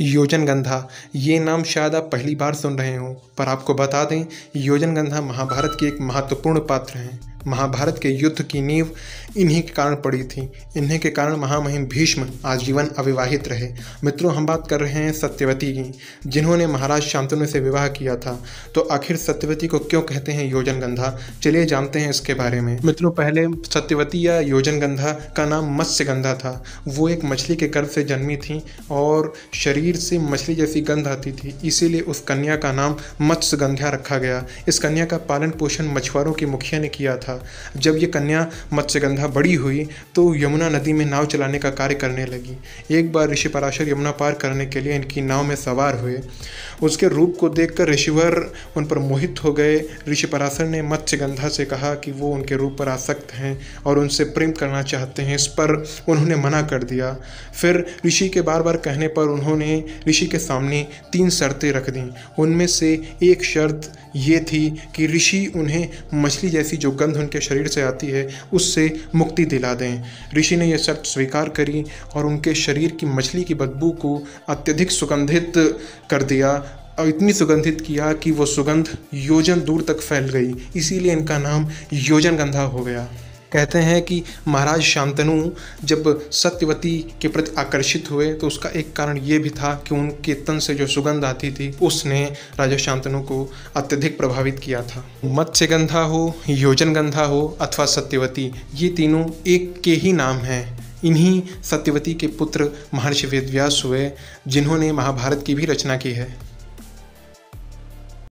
योजनगंधा ये नाम शायद आप पहली बार सुन रहे हों पर आपको बता दें योजनगंधा महाभारत के एक महत्वपूर्ण पात्र हैं महाभारत के युद्ध की नींव इन्हीं के कारण पड़ी थी इन्हीं के कारण महामहिम भीष्म आजीवन अविवाहित रहे मित्रों हम बात कर रहे हैं सत्यवती की जिन्होंने महाराज शांतनु से विवाह किया था तो आखिर सत्यवती को क्यों कहते हैं योजन गंधा चलिए जानते हैं इसके बारे में मित्रों पहले सत्यवती या योजन गंधा का नाम मत्स्य गंधा था वो एक मछली के गर्भ से जन्मी थी और शरीर से मछली जैसी गंध आती थी इसीलिए उस कन्या का नाम मत्स्य रखा गया इस कन्या का पालन पोषण मछुआरों की मुखिया ने किया था था जब ये कन्या मत्स्यगंधा बड़ी हुई तो यमुना नदी में नाव चलाने का कार्य करने लगी एक बार ऋषि पराशर यमुना पार करने के लिए इनकी नाव में सवार हुए उसके रूप को देखकर ऋषिवर उन पर मोहित हो गए ऋषि पराशर ने मत्स्यगंधा से कहा कि वो उनके रूप पर आसक्त हैं और उनसे प्रेम करना चाहते हैं इस पर उन्होंने मना कर दिया फिर ऋषि के बार बार कहने पर उन्होंने ऋषि के सामने तीन शर्तें रख दी उनमें से एक शर्त ये थी कि ऋषि उन्हें मछली जैसी जो गंध उनके शरीर से आती है उससे मुक्ति दिला दें ऋषि ने यह शर्त स्वीकार करी और उनके शरीर की मछली की बदबू को अत्यधिक सुगंधित कर दिया और इतनी सुगंधित किया कि वो सुगंध योजन दूर तक फैल गई इसीलिए इनका नाम योजन गंधा हो गया कहते हैं कि महाराज शांतनु जब सत्यवती के प्रति आकर्षित हुए तो उसका एक कारण ये भी था कि उनके तन से जो सुगंध आती थी उसने राजा शांतनु को अत्यधिक प्रभावित किया था मत्स्य गंधा हो योजन गंधा हो अथवा सत्यवती ये तीनों एक के ही नाम हैं इन्हीं सत्यवती के पुत्र महर्षि वेदव्यास हुए जिन्होंने महाभारत की भी रचना की है